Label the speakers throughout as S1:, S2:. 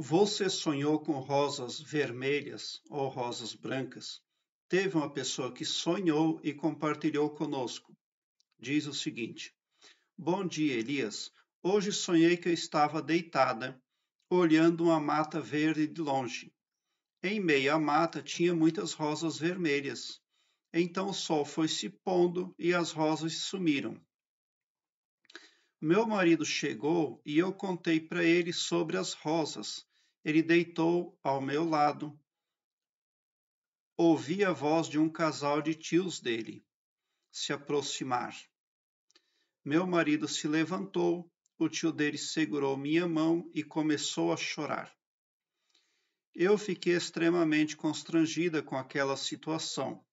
S1: Você sonhou com rosas vermelhas ou rosas brancas? Teve uma pessoa que sonhou e compartilhou conosco. Diz o seguinte: Bom dia, Elias. Hoje sonhei que eu estava deitada, olhando uma mata verde de longe. Em meio à mata tinha muitas rosas vermelhas. Então o sol foi se pondo e as rosas sumiram. Meu marido chegou e eu contei para ele sobre as rosas ele deitou ao meu lado. Ouvi a voz de um casal de tios dele se aproximar. Meu marido se levantou, o tio dele segurou minha mão e começou a chorar. Eu fiquei extremamente constrangida com aquela situação.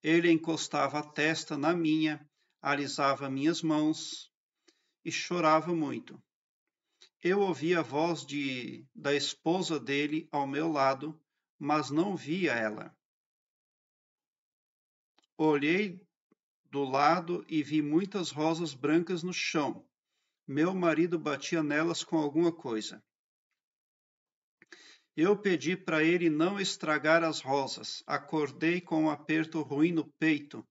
S1: Ele encostava a testa na minha, alisava minhas mãos e chorava muito. Eu ouvi a voz de, da esposa dele ao meu lado, mas não via ela. Olhei do lado e vi muitas rosas brancas no chão. Meu marido batia nelas com alguma coisa. Eu pedi para ele não estragar as rosas. Acordei com um aperto ruim no peito.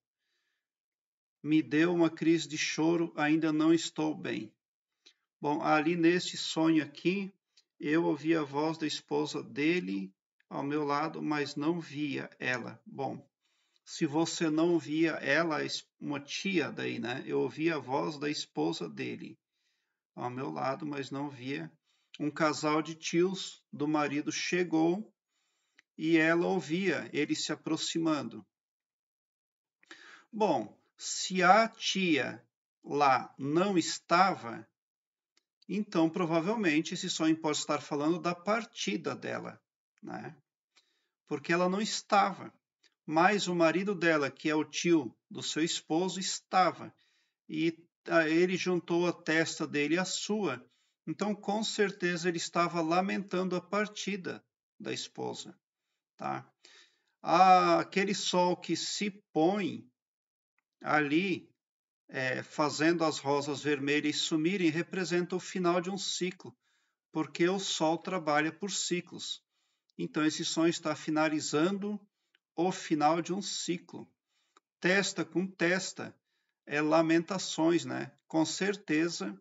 S1: Me deu uma crise de choro, ainda não estou bem. Bom, ali neste sonho aqui, eu ouvi a voz da esposa dele ao meu lado, mas não via ela. Bom, se você não via ela, uma tia daí, né? Eu ouvi a voz da esposa dele ao meu lado, mas não via. Um casal de tios do marido chegou e ela ouvia ele se aproximando. Bom, se a tia lá não estava, então, provavelmente, esse sonho pode estar falando da partida dela, né? Porque ela não estava, mas o marido dela, que é o tio do seu esposo, estava. E ah, ele juntou a testa dele à sua. Então, com certeza, ele estava lamentando a partida da esposa, tá? Ah, aquele sol que se põe ali é, fazendo as rosas vermelhas sumirem, representa o final de um ciclo, porque o Sol trabalha por ciclos. Então, esse som está finalizando o final de um ciclo. Testa com testa é lamentações, né? Com certeza,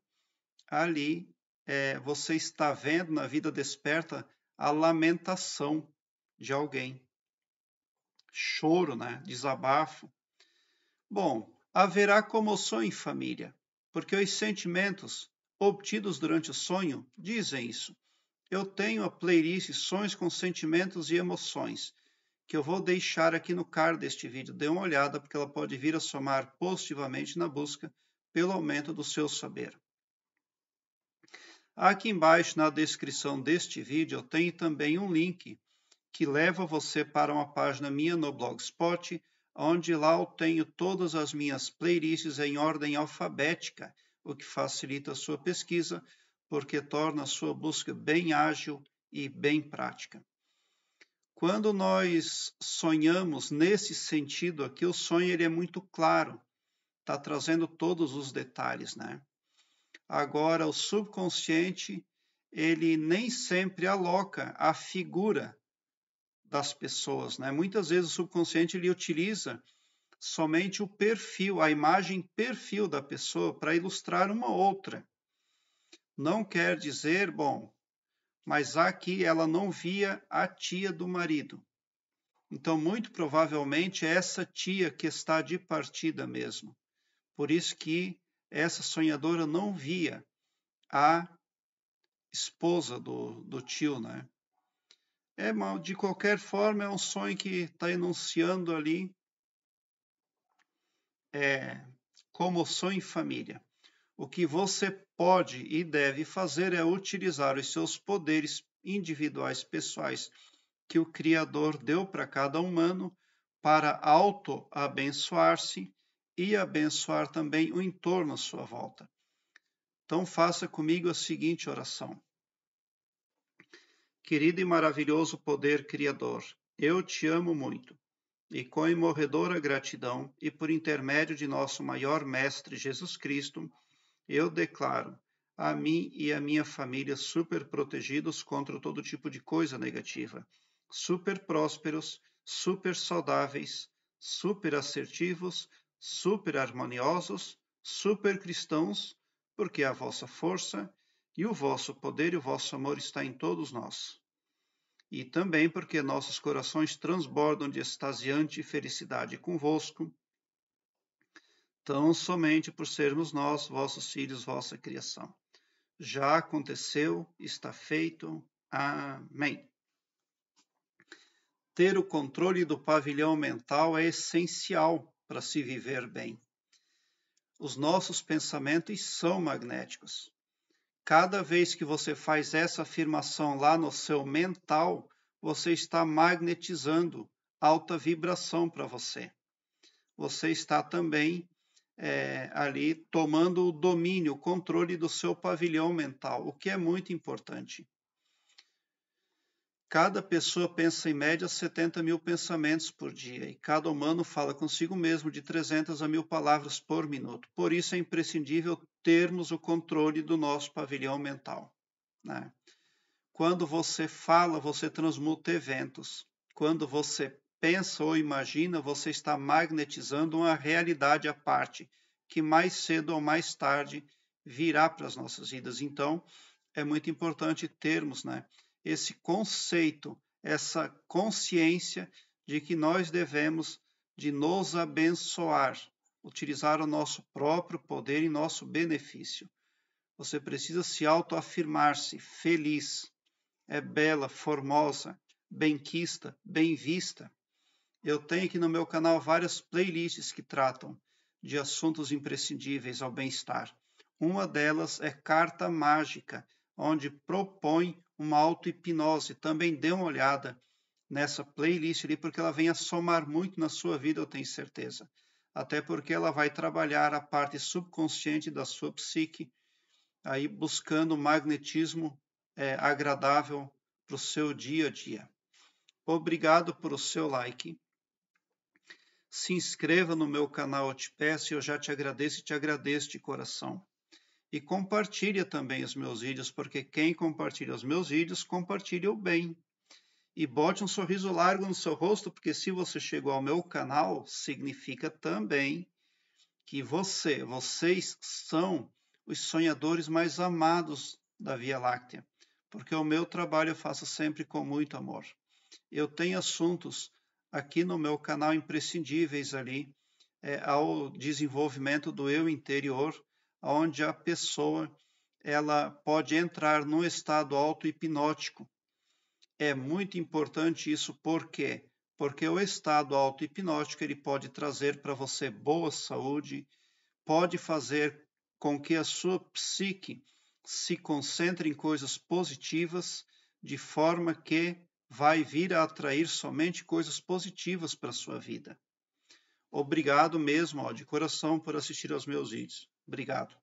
S1: ali é, você está vendo na vida desperta a lamentação de alguém. Choro, né? Desabafo. Bom, haverá comoção em família, porque os sentimentos obtidos durante o sonho dizem isso. Eu tenho a playlist Sonhos com Sentimentos e Emoções, que eu vou deixar aqui no card deste vídeo. Dê uma olhada, porque ela pode vir a somar positivamente na busca pelo aumento do seu saber. Aqui embaixo, na descrição deste vídeo, eu tenho também um link que leva você para uma página minha no Blogspot, onde lá eu tenho todas as minhas playlists em ordem alfabética, o que facilita a sua pesquisa, porque torna a sua busca bem ágil e bem prática. Quando nós sonhamos nesse sentido aqui, o sonho ele é muito claro, está trazendo todos os detalhes, né? Agora, o subconsciente, ele nem sempre aloca a figura das pessoas. Né? Muitas vezes o subconsciente ele utiliza somente o perfil, a imagem perfil da pessoa para ilustrar uma outra. Não quer dizer, bom, mas aqui ela não via a tia do marido. Então, muito provavelmente é essa tia que está de partida mesmo. Por isso que essa sonhadora não via a esposa do, do tio, né? É mal, de qualquer forma, é um sonho que está enunciando ali é, como sonho em família. O que você pode e deve fazer é utilizar os seus poderes individuais pessoais que o Criador deu para cada humano para auto-abençoar-se e abençoar também o entorno à sua volta. Então faça comigo a seguinte oração. Querido e maravilhoso poder criador, eu te amo muito. E com imorredora gratidão, e por intermédio de nosso maior mestre Jesus Cristo, eu declaro a mim e a minha família super protegidos contra todo tipo de coisa negativa, super prósperos, super saudáveis, super assertivos, super harmoniosos, super cristãos, porque a vossa força e o vosso poder e o vosso amor está em todos nós e também porque nossos corações transbordam de extasiante felicidade convosco, tão somente por sermos nós, vossos filhos, vossa criação. Já aconteceu, está feito. Amém. Ter o controle do pavilhão mental é essencial para se viver bem. Os nossos pensamentos são magnéticos. Cada vez que você faz essa afirmação lá no seu mental, você está magnetizando alta vibração para você. Você está também é, ali tomando o domínio, o controle do seu pavilhão mental, o que é muito importante. Cada pessoa pensa em média 70 mil pensamentos por dia e cada humano fala consigo mesmo de 300 a mil palavras por minuto. Por isso é imprescindível termos o controle do nosso pavilhão mental. Né? Quando você fala, você transmuta eventos. Quando você pensa ou imagina, você está magnetizando uma realidade à parte, que mais cedo ou mais tarde virá para as nossas vidas. Então, é muito importante termos, né? esse conceito, essa consciência de que nós devemos de nos abençoar, utilizar o nosso próprio poder em nosso benefício. Você precisa se autoafirmar-se feliz, é bela, formosa, benquista, bem vista. Eu tenho aqui no meu canal várias playlists que tratam de assuntos imprescindíveis ao bem-estar. Uma delas é Carta Mágica, onde propõe uma auto-hipnose. Também dê uma olhada nessa playlist ali, porque ela vem a somar muito na sua vida, eu tenho certeza. Até porque ela vai trabalhar a parte subconsciente da sua psique, aí buscando magnetismo é, agradável para o seu dia a dia. Obrigado por o seu like. Se inscreva no meu canal, eu te peço, e eu já te agradeço e te agradeço de coração e compartilha também os meus vídeos, porque quem compartilha os meus vídeos, compartilha o bem. E bote um sorriso largo no seu rosto, porque se você chegou ao meu canal, significa também que você, vocês são os sonhadores mais amados da Via Láctea, porque o meu trabalho eu faço sempre com muito amor. Eu tenho assuntos aqui no meu canal imprescindíveis ali é, ao desenvolvimento do eu interior, onde a pessoa ela pode entrar no estado auto-hipnótico. É muito importante isso, por quê? Porque o estado auto-hipnótico ele pode trazer para você boa saúde, pode fazer com que a sua psique se concentre em coisas positivas, de forma que vai vir a atrair somente coisas positivas para a sua vida. Obrigado mesmo, ó, de coração, por assistir aos meus vídeos. Obrigado.